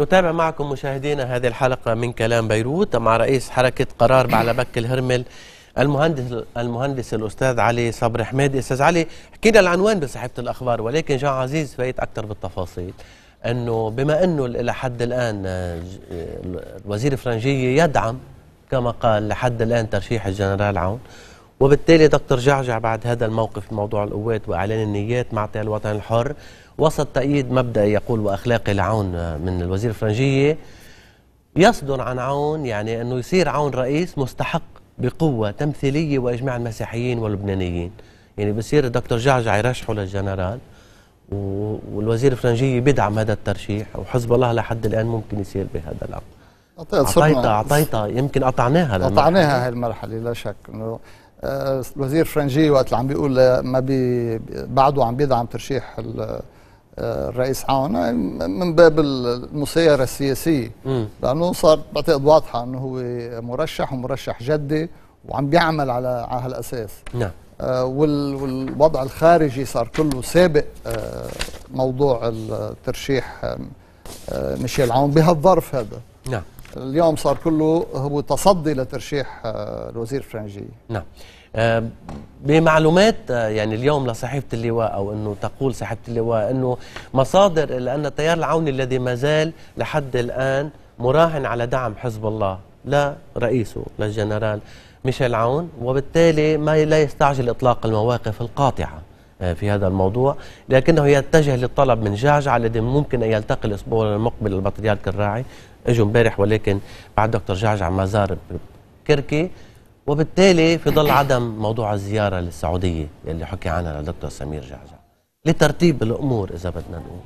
نتابع معكم مشاهدينا هذه الحلقة من كلام بيروت مع رئيس حركة قرار بعلبك الهرمل المهندس المهندس الأستاذ علي صبر حميد أستاذ علي حكينا العنوان بصحيفة الأخبار ولكن جان عزيز فايت أكثر بالتفاصيل أنه بما أنه إلى حد الآن آه، آه، الوزير فرنجية يدعم كما قال لحد الآن ترشيح الجنرال عون وبالتالي دكتور جعجع بعد هذا الموقف في موضوع القوات واعلان النيات مع تيار الوطن الحر وسط تأييد مبدأ يقول وأخلاقي لعون من الوزير الفرنجية يصدر عن عون يعني أنه يصير عون رئيس مستحق بقوة تمثيلية وإجماع المسيحيين واللبنانيين يعني بصير الدكتور جعجع يرشحه للجنرال والوزير الفرنجي بيدعم هذا الترشيح وحزب الله لحد الآن ممكن يصير بهذا الأمر أعطيتها أعطيتها يمكن قطعناها قطعناها هاي المرحلة لا شك إنه الوزير آه، فرنجي وقت اللي عم بيقول ما بي بعده عم بيدعم ترشيح آه، الرئيس عون آه، من باب المسيره السياسيه لانه صار بعتقد واضحه انه هو مرشح ومرشح جدي وعم بيعمل على على هالاساس نعم والوضع الخارجي صار كله سابق موضوع الترشيح ميشيل عون بهالظرف هذا نعم اليوم صار كله هو تصدي لترشيح آه، الوزير فرنجي نعم آه، بمعلومات آه، يعني اليوم لصحيفه اللواء او انه تقول صحيفه اللواء انه مصادر لأن ان التيار العوني الذي ما زال لحد الان مراهن على دعم حزب الله لا رئيسه للجنرال ميشيل عون وبالتالي ما لا يستعجل اطلاق المواقف القاطعه في هذا الموضوع لكنه يتجه للطلب من جعجع الذي ممكن أن يلتقي الأسبوع المقبل البطريرك الراعي اجوا امبارح ولكن بعد دكتور جعجع ما زار كركي وبالتالي في ظل عدم موضوع الزياره للسعوديه اللي حكي عنها للدكتور سمير جعجع لترتيب الامور اذا بدنا نقول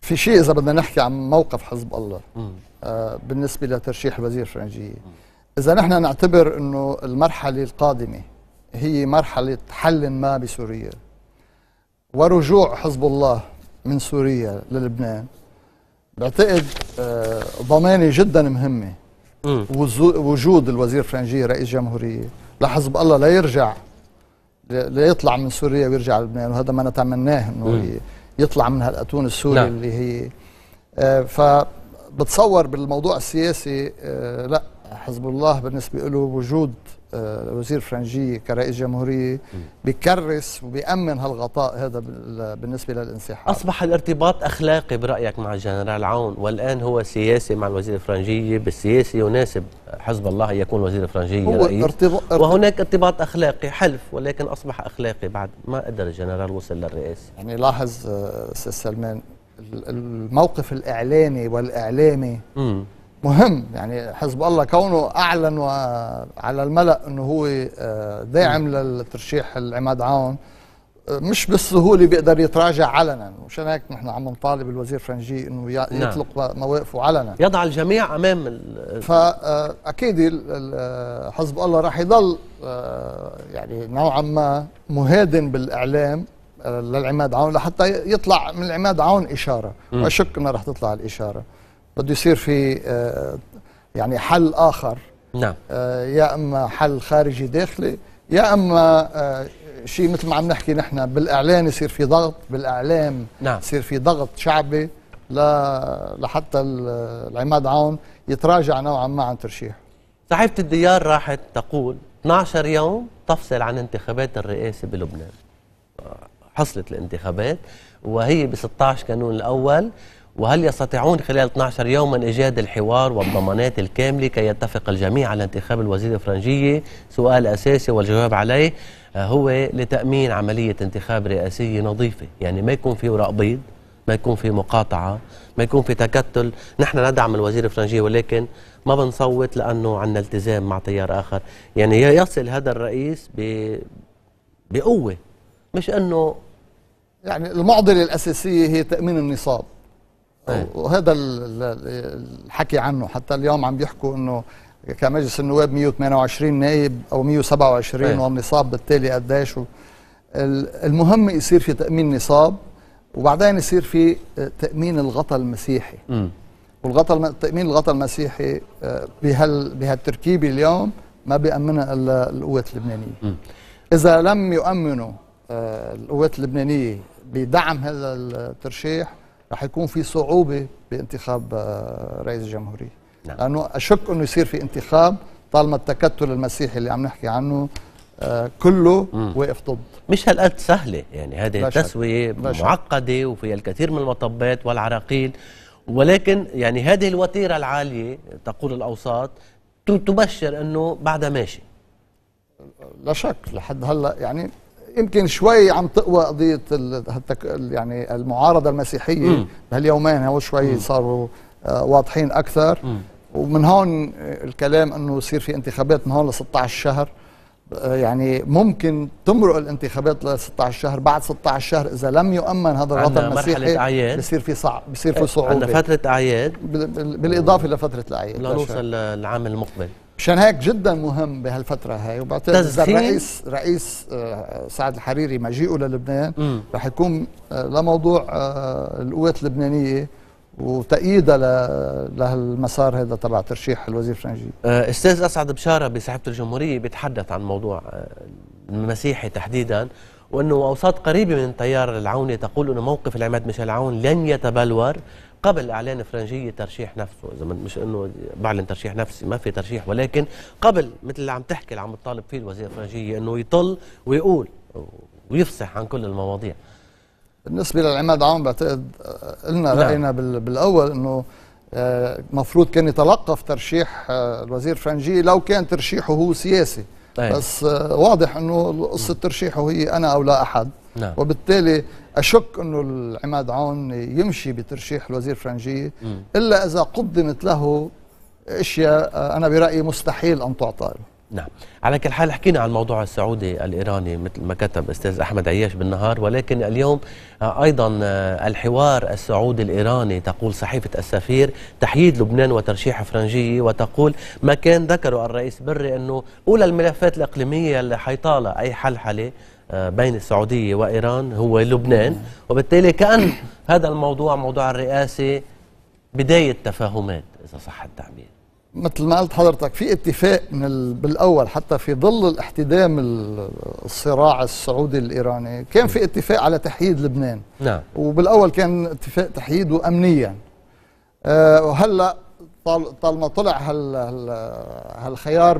في شيء اذا بدنا نحكي عن موقف حزب الله آه بالنسبه لترشيح الوزير الفرنجيه اذا نحن نعتبر انه المرحله القادمه هي مرحله حل ما بسوريا ورجوع حزب الله من سوريا للبنان بعتقد آه، ضمانه جدا مهمه وجود الوزير فرنجية رئيس جمهورية لحزب الله لا يرجع ليطلع من سوريا ويرجع لبنان وهذا يعني ما نتمناه انه يطلع من هالاتون السوري نعم. اللي هي آه، فبتصور بالموضوع السياسي آه، لا حزب الله بالنسبه له وجود الوزير آه، فرنجية كرئيس جمهورية بكرس وبيأمن هالغطاء هذا بالنسبة للانسحاب أصبح الارتباط أخلاقي برأيك مع الجنرال عون والآن هو سياسي مع الوزير الفرنجي بالسياسي يناسب حزب الله أن يكون وزير فرنجية رئيس وهناك ارتباط أخلاقي حلف ولكن أصبح أخلاقي بعد ما قدر الجنرال وصل للرئاسة يعني لاحظ آه، أستاذ سلمان الموقف الإعلاني والإعلامي مم. مهم يعني حزب الله كونه اعلن على الملا انه هو آه، داعم للترشيح العماد عون آه، مش بالسهوله بيقدر يتراجع علنا مشان هيك نحن عم نطالب الوزير فرنجي انه نعم. يطلق نعم. مواقفه علنا يضع الجميع امام فاكيد آه، حزب الله راح يضل يعني نوعا ما مهادن بالاعلام للعماد عون لحتى يطلع من العماد عون اشاره واشك انه راح تطلع الاشاره بده يصير في آه، يعني حل آخر نعم آه، يا إما حل خارجي داخلي يا اما آه، شيء مثل ما عم نحكي نحن بالاعلان يصير في ضغط بالاعلام نعم. يصير في ضغط شعبي ل... لحتى العماد عون يتراجع نوعا ما عن ترشيحه صاحبة الديار راحت تقول 12 يوم تفصل عن انتخابات الرئاسة بلبنان حصلت الانتخابات وهي ب 16 كانون الأول وهل يستطيعون خلال 12 يوما إيجاد الحوار والضمانات الكاملة كي يتفق الجميع على انتخاب الوزير الفرنجية سؤال أساسي والجواب عليه آه، هو لتأمين عملية انتخاب رئاسية نظيفة يعني ما يكون في ورق بيض ما يكون في مقاطعة ما يكون في تكتل نحن ندعم الوزير الفرنجي ولكن ما بنصوت لأنه عندنا التزام مع تيار آخر يعني يصل هذا الرئيس ب... بقوة مش أنه يعني المعضلة الأساسية هي تأمين النصاب وهذا طيب. الحكي عنه حتى اليوم عم بيحكوا انه كمجلس النواب 128 نائب او 127 أيه. والنصاب بالتالي قديش المهم يصير في تامين نصاب وبعدين يصير في آه، تامين الغطاء المسيحي والغطاء تامين الغطاء المسيحي آه، بهال بهالتركيبه اليوم ما بيامنها الا القوات اللبنانيه م. اذا لم يؤمنوا آه، القوات اللبنانيه بدعم هذا الترشيح رح يكون في صعوبه بانتخاب آه، رئيس الجمهوريه نعم. لانه اشك انه يصير في انتخاب طالما التكتل المسيحي اللي عم نحكي عنه آه، كله وقف واقف ضد مش هالقد سهله يعني هذه التسويه معقده وفيها الكثير من المطبات والعراقيل ولكن يعني هذه الوتيره العاليه تقول الاوساط تبشر انه بعدها ماشي لا شك لحد هلا يعني يمكن شوي عم تقوى قضيه يعني المعارضه المسيحيه بهاليومين هو شوي صاروا آه، واضحين اكثر ومن هون آه، الكلام انه يصير في انتخابات من هون ل 16 شهر آه، يعني ممكن تمرق الانتخابات ل 16 شهر بعد 16 شهر اذا لم يؤمن هذا الوطن المسيحي بصير في صعب بصير في إيه، صعوبه عندنا فتره اعياد بالاضافه لفتره الاعياد لنوصل للعام المقبل مشان هيك جدا مهم بهالفترة هاي وبعتقد إذا الرئيس رئيس آه، سعد الحريري مجيئه للبنان رح يكون آه، لموضوع آه، القوات اللبنانية وتأييدا لهالمسار هذا تبع ترشيح الوزير فرنجي أستاذ أسعد بشارة بصحيفة الجمهورية بيتحدث عن موضوع المسيحي تحديدا وأنه أوساط قريبة من تيار العوني تقول أنه موقف العماد ميشيل عون لن يتبلور قبل اعلان فرنجيه ترشيح نفسه اذا مش انه بعلن ترشيح نفسي ما في ترشيح ولكن قبل مثل اللي عم تحكي اللي عم تطالب فيه الوزير فرنجيه انه يطل ويقول ويفصح عن كل المواضيع بالنسبه للعماد عون بعتقد آه، قلنا نعم. راينا بالاول انه آه، مفروض كان يتلقف ترشيح آه، الوزير فرنجيه لو كان ترشيحه هو سياسي طيب. بس واضح انه قصه ترشيحه هي انا او لا احد نعم. وبالتالي اشك انه العماد عون يمشي بترشيح الوزير فرنجيه الا اذا قدمت له اشياء انا برايي مستحيل ان تعطى له نعم على كل حال حكينا عن الموضوع السعودي الإيراني مثل ما كتب أستاذ أحمد عياش بالنهار ولكن اليوم آه، أيضا آه، الحوار السعودي الإيراني تقول صحيفة السفير تحييد لبنان وترشيح فرنجي وتقول ما كان ذكره الرئيس بري أنه أولى الملفات الإقليمية اللي حيطالها أي حلحلة بين السعودية وإيران هو لبنان وبالتالي كأن هذا الموضوع موضوع الرئاسة بداية تفاهمات إذا صح التعبير مثل ما قلت حضرتك في اتفاق من ال... بالاول حتى في ظل الاحتدام الصراع السعودي الايراني كان في اتفاق على تحييد لبنان نعم وبالاول كان اتفاق تحييده امنيا أه وهلا طالما طلع هال... هالخيار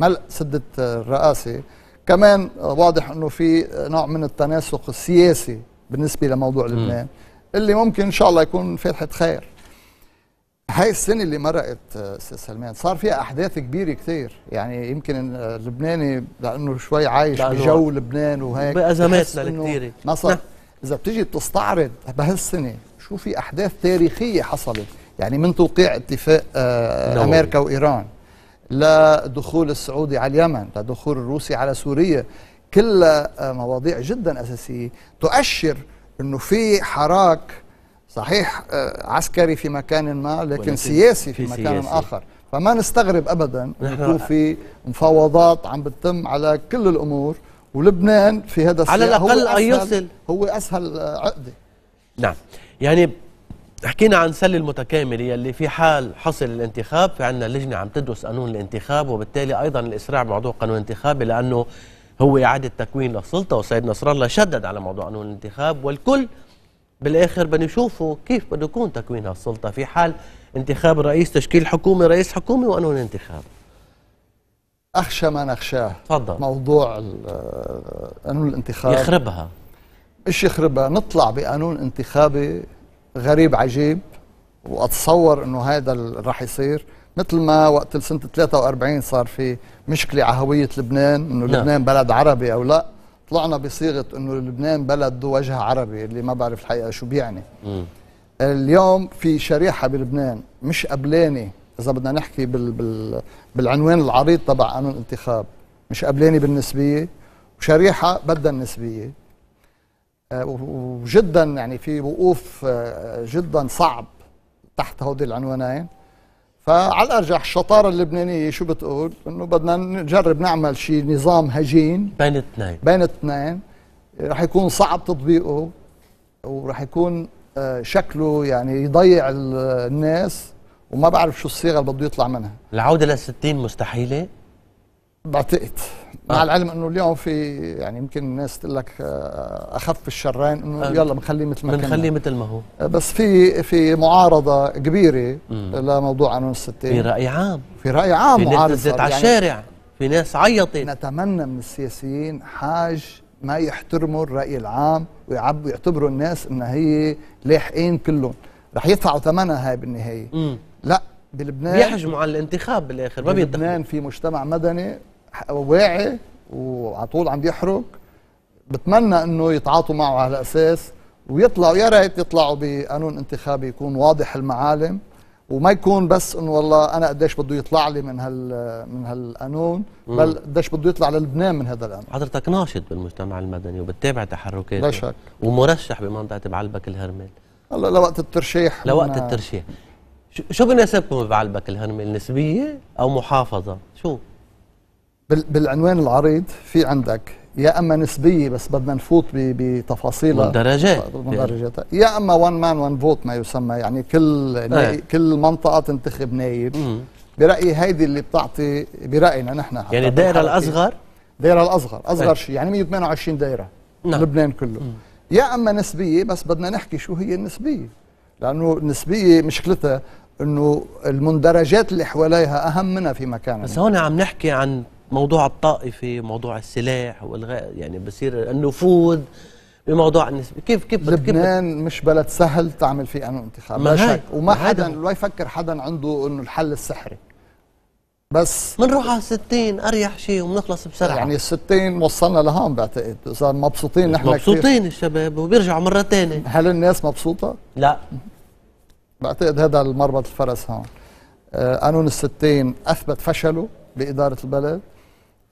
بملء سده الرئاسه كمان واضح انه في نوع من التناسق السياسي بالنسبه لموضوع لبنان اللي ممكن ان شاء الله يكون فاتحه خير هاي السنة اللي مرقت أستاذ سلمان صار فيها أحداث كبيرة كثير يعني يمكن اللبناني لأنه شوي عايش بجو لبنان وهيك بأزماتنا كثيره مصر إذا بتجي بتستعرض بهالسنة شو في أحداث تاريخية حصلت يعني من توقيع اتفاق آه، أمريكا وإيران لدخول السعودي على اليمن لدخول الروسي على سوريا كلها آه، مواضيع جدا أساسية تؤشر أنه في حراك صحيح آه، عسكري في مكان ما لكن سياسي في, في مكان سياسي. آخر فما نستغرب أبدا يكون في مفاوضات عم بتتم على كل الأمور ولبنان في هذا على الأقل أن يصل هو أسهل عقدة نعم يعني حكينا عن سله المتكامل يلي في حال حصل الانتخاب في عندنا لجنه عم تدرس قانون الانتخاب وبالتالي ايضا الاسراع بموضوع قانون الانتخاب لانه هو اعاده تكوين للسلطه والسيد نصر الله شدد على موضوع قانون الانتخاب والكل بالاخر بدنا يشوفوا كيف بده يكون تكوين هالسلطه في حال انتخاب رئيس تشكيل حكومه رئيس حكومه وقانون الانتخاب اخشى ما نخشاه تفضل موضوع قانون الانتخاب يخربها مش يخربها نطلع بقانون انتخابي غريب عجيب واتصور انه هذا اللي راح يصير مثل ما وقت سنه 43 صار في مشكله على هويه لبنان انه نعم. لبنان بلد عربي او لا طلعنا بصيغه انه لبنان بلد ذو وجه عربي اللي ما بعرف الحقيقه شو بيعني م. اليوم في شريحه بلبنان مش قبلاني اذا بدنا نحكي بال بال بالعنوان العريض تبع قانون الانتخاب مش قبلاني بالنسبيه وشريحه بدها النسبيه آه، وجدا يعني في وقوف آه، جدا صعب تحت هودي العنوانين فعلى الارجح الشطاره اللبنانيه شو بتقول؟ انه بدنا نجرب نعمل شيء نظام هجين بين اثنين بين اثنين رح يكون صعب تطبيقه ورح يكون آه، شكله يعني يضيع الناس وما بعرف شو الصيغه اللي بده يطلع منها العوده لل 60 مستحيله؟ بعتقد مع العلم انه اليوم في يعني يمكن الناس تقول لك آه، آه، اخف الشرين انه آه، يلا بنخليه مثل ما كان بنخليه مثل ما هو بس في في معارضه كبيره لموضوع قانون الستين في راي عام في راي عام في معارضه نزلت على يعني الشارع يعني في ناس عيطت نتمنى من السياسيين حاج ما يحترموا الراي العام ويعبوا يعتبروا الناس انها هي لاحقين كلهم رح يدفعوا ثمنها هاي بالنهايه لا بلبنان بيحجموا على الانتخاب بالاخر ما بيتدخلوا بلبنان في مجتمع مدني واعي وعلى طول عم بيحرق بتمنى انه يتعاطوا معه على اساس ويطلعوا يا ريت يطلعوا بقانون انتخابي يكون واضح المعالم وما يكون بس انه والله انا قديش بده يطلع لي من هال من هالقانون بل قديش بده يطلع للبنان من هذا القانون حضرتك ناشط بالمجتمع المدني وبتتابع تحركاته لا شك ومرشح بمنطقه بعلبك الهرمل هلا لوقت الترشيح لوقت الترشيح شو بناسبكم بعلبك الهرمل نسبيه او محافظه شو بالعنوان العريض في عندك يا اما نسبيه بس بدنا نفوت بتفاصيلها مدرجات يا اما وان مان وان فوت ما يسمى يعني كل آه. كل منطقه تنتخب نائب برايي هيدي اللي بتعطي براينا نحن يعني الدائره الاصغر الدائره الاصغر اصغر إيه. شيء يعني 128 دائره نعم. لبنان كله مم. يا اما نسبيه بس بدنا نحكي شو هي النسبيه لانه النسبيه مشكلتها انه المندرجات اللي حواليها اهم منها في مكانها بس هون عم نحكي عن موضوع الطائفه موضوع السلاح والغاء يعني بصير النفوذ بموضوع النسبة كيف كيف لبنان كيف مش بلد سهل تعمل فيه انه انتخاب ما شك وما حدا لا يفكر حدا عنده انه الحل السحري بس بنروح على 60 اريح شيء وبنخلص بسرعه يعني الستين 60 وصلنا لهون بعتقد اذا مبسوطين نحن مبسوطين كثير. الشباب وبيرجعوا مره ثانيه هل الناس مبسوطه؟ لا بعتقد هذا المربط الفرس هون آه، قانون الستين اثبت فشله باداره البلد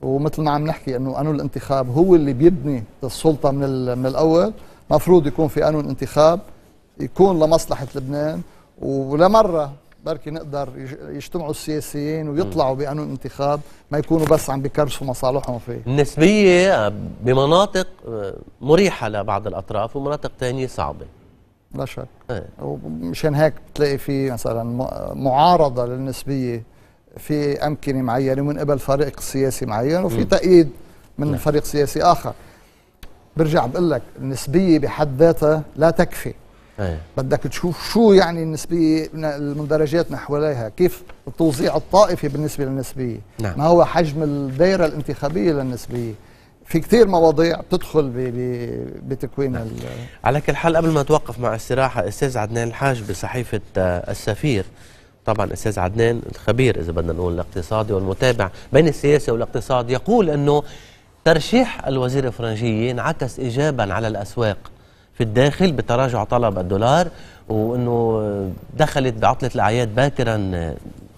ومثل ما عم نحكي انه قانون الانتخاب هو اللي بيبني السلطه من من الاول مفروض يكون في قانون انتخاب يكون لمصلحه لبنان ولمره بركي نقدر يجتمعوا السياسيين ويطلعوا بقانون انتخاب ما يكونوا بس عم بكرسوا مصالحهم فيه النسبية بمناطق آه، مريحة لبعض الأطراف ومناطق ثانيه صعبة لا شك ايه. ومشان هيك بتلاقي في مثلا معارضة للنسبية في امكنه معينه من قبل فريق سياسي معين وفي تأييد من نعم. فريق سياسي اخر برجع بقول لك النسبيه بحد ذاتها لا تكفي بدك تشوف شو يعني النسبيه المندرجات نحوها كيف التوزيع الطائفي بالنسبه للنسبيه نعم. ما هو حجم الدائره الانتخابيه للنسبيه في كثير مواضيع بتدخل بتكوين نعم. على كل حال قبل ما توقف مع استراحه استاذ عدنان الحاج بصحيفه آه، السفير طبعا أستاذ عدنان الخبير إذا بدنا نقول الاقتصادي والمتابع بين السياسة والاقتصاد يقول أنه ترشيح الوزير الفرنجي انعكس إيجابا على الأسواق في الداخل بتراجع طلب الدولار وأنه دخلت بعطلة الأعياد باكرا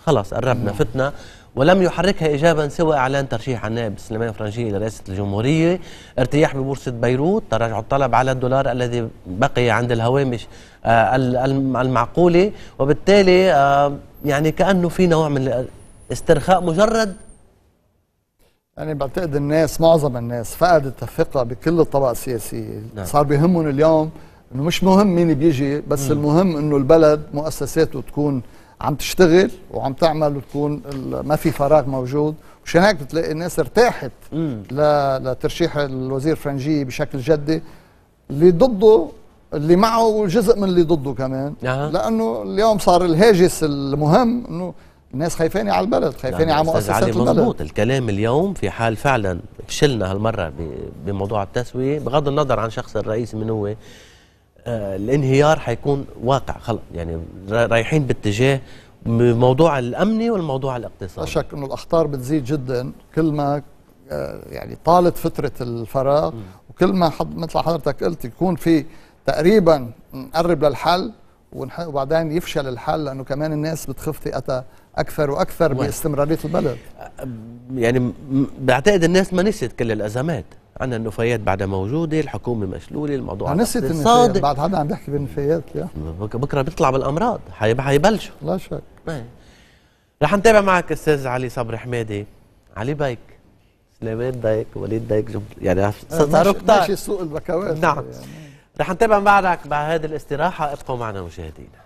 خلص قربنا فتنا ولم يحركها إجابا سوى إعلان ترشيح النائب سليمان فرنجي لرئاسة الجمهورية ارتياح ببورصة بيروت تراجع الطلب على الدولار الذي بقي عند الهوامش آه، المعقولة وبالتالي آه، يعني كأنه في نوع من استرخاء مجرد يعني بعتقد الناس معظم الناس فقدت الثقة بكل الطبقة السياسية نعم. صار بهمهم اليوم انه مش مهم مين بيجي بس م. المهم انه البلد مؤسساته تكون عم تشتغل وعم تعمل وتكون ما في فراغ موجود مشان هيك بتلاقي الناس ارتاحت لترشيح الوزير فرنجي بشكل جدي اللي ضده اللي معه جزء من اللي ضده كمان أه. لانه اليوم صار الهاجس المهم انه الناس خايفانه على البلد خايفانه يعني على مؤسسات البلد مضبوط الكلام اليوم في حال فعلا فشلنا هالمره بموضوع التسويه بغض النظر عن شخص الرئيس من هو آه، الانهيار حيكون واقع خلص يعني رايحين باتجاه الموضوع الامني والموضوع الاقتصادي لا شك انه الاخطار بتزيد جدا كل ما آه، يعني طالت فتره الفراغ وكل ما حض مثل حضرتك قلت يكون في تقريبا نقرب للحل وبعدين يفشل الحل لانه كمان الناس بتخف ثقتها اكثر واكثر باستمراريه البلد آه، يعني بعتقد الناس ما نسيت كل الازمات عندنا النفايات بعدها موجوده الحكومه مشلوله الموضوع نسيت النفايات بعد حدا عم بيحكي بالنفايات يا بكره بيطلع بالامراض حيبلشوا لا شك إيه. رح نتابع معك استاذ علي صبري حمادي علي بايك سليمان دايك وليد دايك يعني آه، صاروا كتار ماشي سوق البكوات نعم يعني. رح نتابع معك بعد هذه الاستراحه ابقوا معنا مشاهدينا